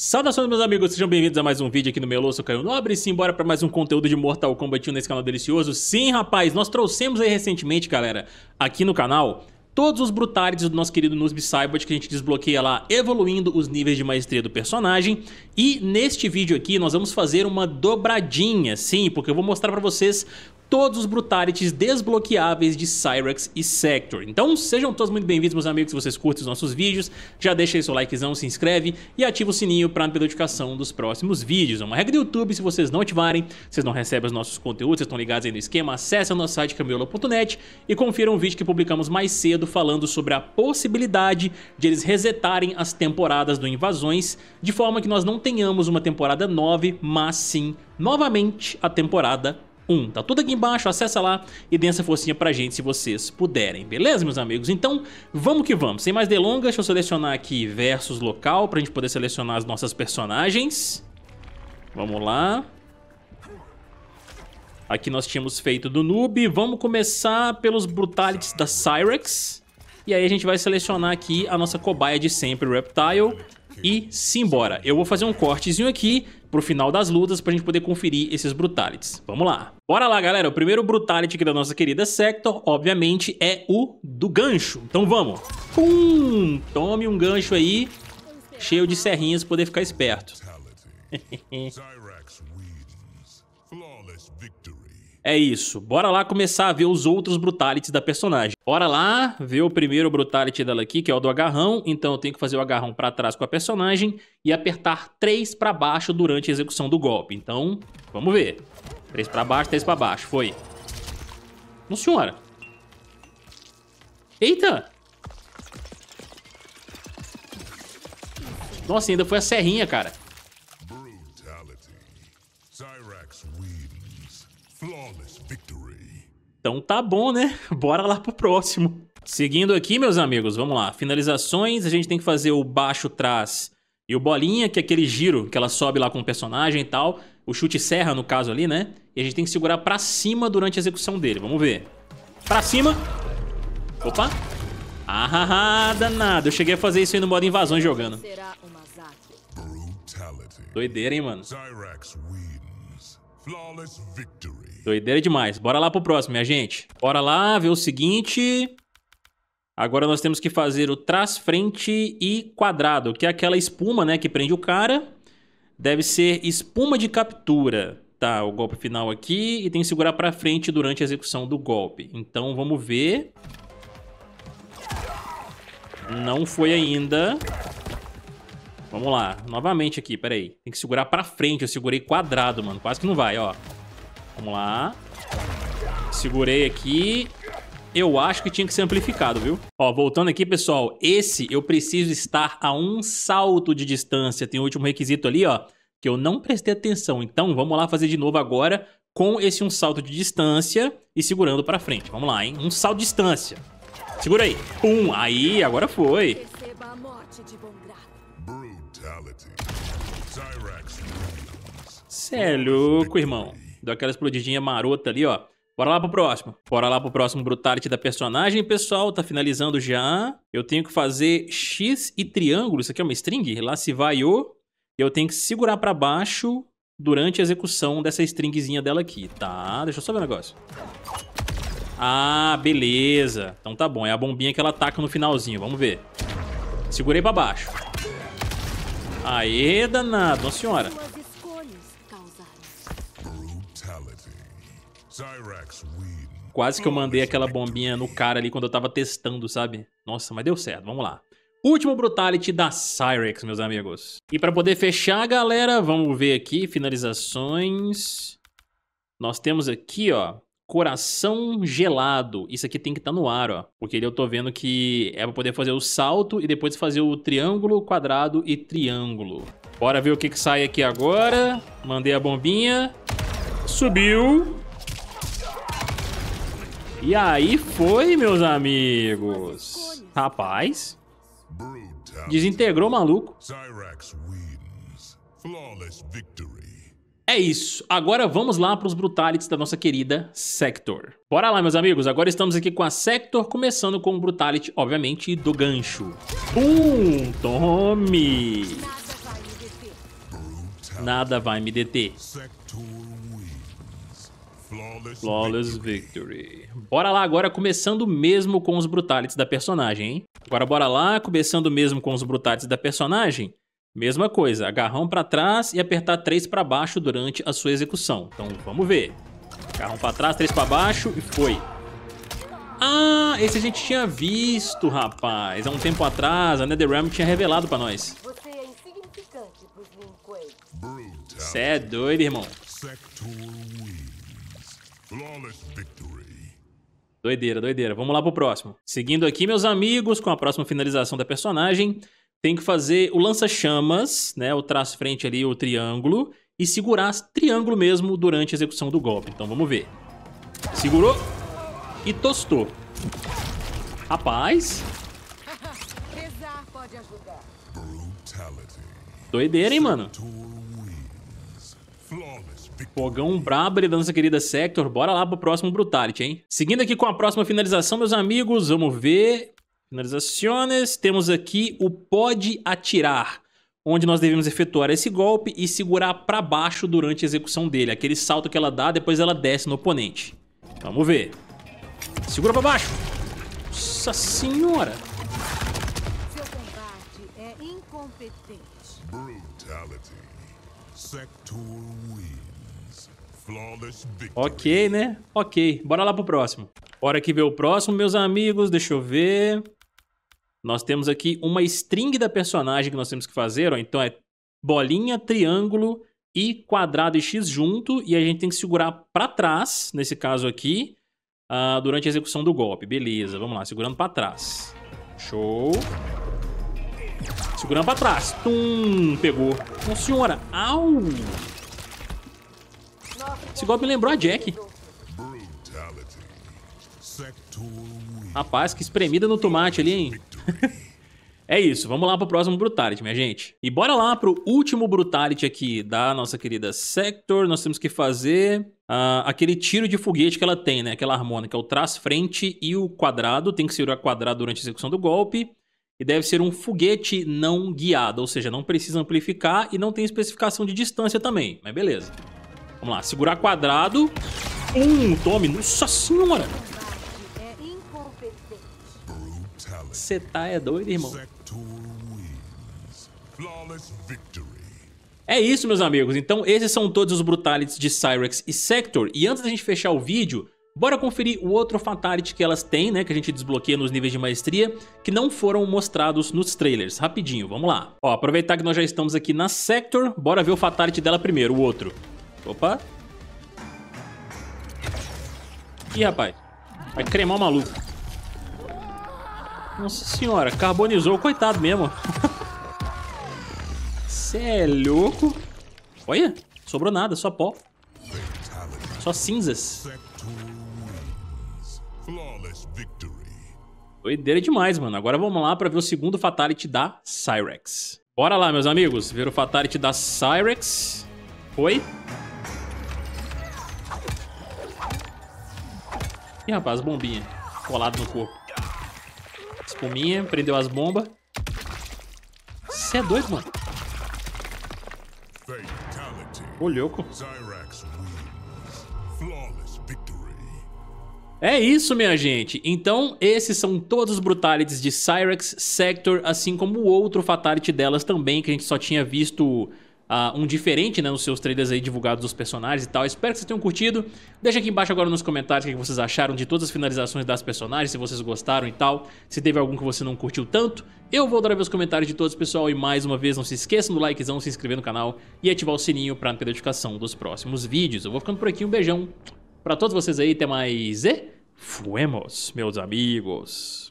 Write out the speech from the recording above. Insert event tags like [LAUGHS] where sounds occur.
Saudações meus amigos, sejam bem-vindos a mais um vídeo aqui no Meu sou Caio Nobre e simbora para mais um conteúdo de Mortal Kombat 1 nesse canal delicioso. Sim, rapaz, nós trouxemos aí recentemente, galera, aqui no canal, todos os brutalities do nosso querido Nusby Cybot que a gente desbloqueia lá evoluindo os níveis de maestria do personagem. E neste vídeo aqui nós vamos fazer uma dobradinha, sim, porque eu vou mostrar para vocês todos os brutalities desbloqueáveis de Cyrex e Sector. Então sejam todos muito bem-vindos, meus amigos, se vocês curtem os nossos vídeos, já deixa aí seu likezão, se inscreve e ativa o sininho para não perder notificação dos próximos vídeos. É uma regra do YouTube, se vocês não ativarem, vocês não recebem os nossos conteúdos, vocês estão ligados aí no esquema, acesse o nosso site camiola.net e confira um vídeo que publicamos mais cedo falando sobre a possibilidade de eles resetarem as temporadas do Invasões, de forma que nós não tenhamos uma temporada 9, mas sim, novamente, a temporada 1. Tá tudo aqui embaixo, acessa lá e dê essa forcinha pra gente se vocês puderem, beleza, meus amigos? Então, vamos que vamos. Sem mais delongas, deixa eu selecionar aqui versus local pra gente poder selecionar as nossas personagens. Vamos lá. Aqui nós tínhamos feito do noob. Vamos começar pelos brutalities da Cyrex. E aí a gente vai selecionar aqui a nossa cobaia de sempre, Reptile. E simbora. Eu vou fazer um cortezinho aqui pro final das lutas pra gente poder conferir esses brutalities. Vamos lá. Bora lá, galera. O primeiro brutality aqui da nossa querida Sector, obviamente, é o do gancho. Então vamos. Pum! Tome um gancho aí, cheio de serrinhas pra poder ficar esperto. [LAUGHS] Flawless victory. É isso, bora lá começar a ver os outros brutalities da personagem. Bora lá ver o primeiro brutality dela aqui, que é o do agarrão. Então eu tenho que fazer o agarrão para trás com a personagem e apertar 3 para baixo durante a execução do golpe. Então, vamos ver. 3 para baixo, 3 para baixo, foi. Não senhora. Eita! Nossa, ainda foi a serrinha, cara. Brutality. Cyrax wins. Então tá bom, né? [LAUGHS] Bora lá pro próximo. Seguindo aqui, meus amigos, vamos lá. Finalizações, a gente tem que fazer o baixo trás e o bolinha, que é aquele giro que ela sobe lá com o personagem e tal. O chute serra, no caso ali, né? E a gente tem que segurar pra cima durante a execução dele. Vamos ver. Pra cima. Opa. Ah, danado. Eu cheguei a fazer isso aí no modo invasão jogando. Doideira, hein, mano? Doideira demais. Bora lá pro próximo, minha gente. Bora lá ver o seguinte. Agora nós temos que fazer o trás, frente e quadrado, que é aquela espuma, né, que prende o cara. Deve ser espuma de captura. Tá, o golpe final aqui e tem que segurar pra frente durante a execução do golpe. Então vamos ver. Não foi ainda. Vamos lá, novamente aqui, peraí. Tem que segurar pra frente, eu segurei quadrado, mano. Quase que não vai, ó. Vamos lá. Segurei aqui. Eu acho que tinha que ser amplificado, viu? Ó, voltando aqui, pessoal. Esse eu preciso estar a um salto de distância. Tem o último requisito ali, ó, que eu não prestei atenção. Então, vamos lá fazer de novo agora com esse um salto de distância e segurando pra frente. Vamos lá, hein? Um salto de distância. Segura aí. Um. Aí, agora foi. Receba a morte de Bonga. Cê é louco, irmão. Deu aquela explodidinha marota ali, ó. Bora lá pro próximo. Bora lá pro próximo brutality da personagem, pessoal. Tá finalizando já. Eu tenho que fazer X e triângulo. Isso aqui é uma string? Lá se vai o... Eu tenho que segurar pra baixo durante a execução dessa stringzinha dela aqui. Tá, deixa eu só ver o negócio. Ah, beleza. Então tá bom. É a bombinha que ela ataca no finalzinho. Vamos ver. Segurei pra baixo. Aê, danado, uma senhora. Quase que eu mandei aquela bombinha no cara ali quando eu tava testando, sabe? Nossa, mas deu certo, vamos lá. Último Brutality da Cyrex, meus amigos. E pra poder fechar, galera, vamos ver aqui, finalizações. Nós temos aqui, ó, Coração gelado. Isso aqui tem que estar tá no ar, ó. Porque eu tô vendo que é pra poder fazer o salto e depois fazer o triângulo, quadrado e triângulo. Bora ver o que, que sai aqui agora. Mandei a bombinha. Subiu. E aí foi, meus amigos. Rapaz. Desintegrou maluco. Cyrax wins. Flawless victory. É isso. Agora vamos lá para os brutalities da nossa querida Sector. Bora lá, meus amigos. Agora estamos aqui com a Sector, começando com o brutality, obviamente, do gancho. Pum! Tome! Nada vai me deter. Flawless Victory. Bora lá agora, começando mesmo com os brutalities da personagem, hein? Agora bora lá, começando mesmo com os brutalities da personagem. Mesma coisa, agarrão para trás e apertar 3 para baixo durante a sua execução. Então vamos ver. Agarrão para trás, 3 para baixo e foi. Ah, esse a gente tinha visto, rapaz. Há um tempo atrás, a NetherRealm tinha revelado para nós. Você é, é doido, irmão. Doideira, doideira. Vamos lá pro próximo. Seguindo aqui, meus amigos, com a próxima finalização da personagem, tem que fazer o lança-chamas, né? O trás-frente ali, o triângulo. E segurar triângulo mesmo durante a execução do golpe. Então vamos ver. Segurou e tostou. Rapaz. Doideira, hein, mano? Fogão brabo da nossa querida Sector. Bora lá pro próximo Brutality, hein? Seguindo aqui com a próxima finalização, meus amigos, vamos ver. Finalizações. Temos aqui o pode atirar, onde nós devemos efetuar esse golpe e segurar para baixo durante a execução dele. Aquele salto que ela dá, depois ela desce no oponente. Vamos ver. Segura para baixo. Nossa senhora. Seu combate é incompetente. Brutality. Sector wins. Flawless victory. Ok, né? Ok. Bora lá pro próximo. hora que ver o próximo, meus amigos. Deixa eu ver. Nós temos aqui uma string da personagem que nós temos que fazer, ó, então é bolinha, triângulo e quadrado e x junto, e a gente tem que segurar para trás, nesse caso aqui, uh, durante a execução do golpe. Beleza, vamos lá, segurando para trás. Show. Segurando pra trás. Tum, pegou. Não, senhora. Au! Esse golpe me lembrou a Jack. Rapaz, que espremida no tomate ali, hein? É isso, vamos lá pro próximo Brutality, minha gente. E bora lá pro último Brutality aqui da nossa querida Sector. Nós temos que fazer uh, aquele tiro de foguete que ela tem, né? Aquela harmônica, o trás, frente e o quadrado. Tem que ser o quadrado durante a execução do golpe. E deve ser um foguete não guiado, ou seja, não precisa amplificar e não tem especificação de distância também. Mas beleza. Vamos lá, segurar quadrado. Um, tome, nossa senhora! É você tá é doido, irmão. É isso, meus amigos. Então, esses são todos os Brutalities de Cyrex e Sector. E antes da gente fechar o vídeo, bora conferir o outro Fatality que elas têm, né? Que a gente desbloqueia nos níveis de maestria, que não foram mostrados nos trailers. Rapidinho, vamos lá. Ó, aproveitar que nós já estamos aqui na Sector, bora ver o Fatality dela primeiro, o outro. Opa. Ih, rapaz. Vai cremar o maluco. Nossa senhora, carbonizou, coitado mesmo. Cê é louco. Olha, sobrou nada, só pó. Só cinzas. Doideira demais, mano. Agora vamos lá pra ver o segundo Fatality da Cyrex. Bora lá, meus amigos. Ver o Fatality da Cyrex. Foi. Ih, rapaz, bombinha. Colado no corpo espuminha, prendeu as bombas. Você é doido, mano. Ô, louco. É isso, minha gente. Então, esses são todos os brutalities de Cyrex, Sector, assim como o outro fatality delas também, que a gente só tinha visto uh, um diferente né, nos seus trailers aí divulgados dos personagens e tal. Espero que vocês tenham curtido. Deixa aqui embaixo agora nos comentários o que é vocês acharam de todas as finalizações das personagens, se vocês gostaram e tal, se teve algum que você não curtiu tanto. Eu vou adorar ver os comentários de todos, pessoal, e mais uma vez, não se esqueçam do likezão, se inscrever no canal e ativar o sininho para não perder notificação dos próximos vídeos. Eu vou ficando por aqui, um beijão para todos vocês aí, até mais e fuemos, meus amigos.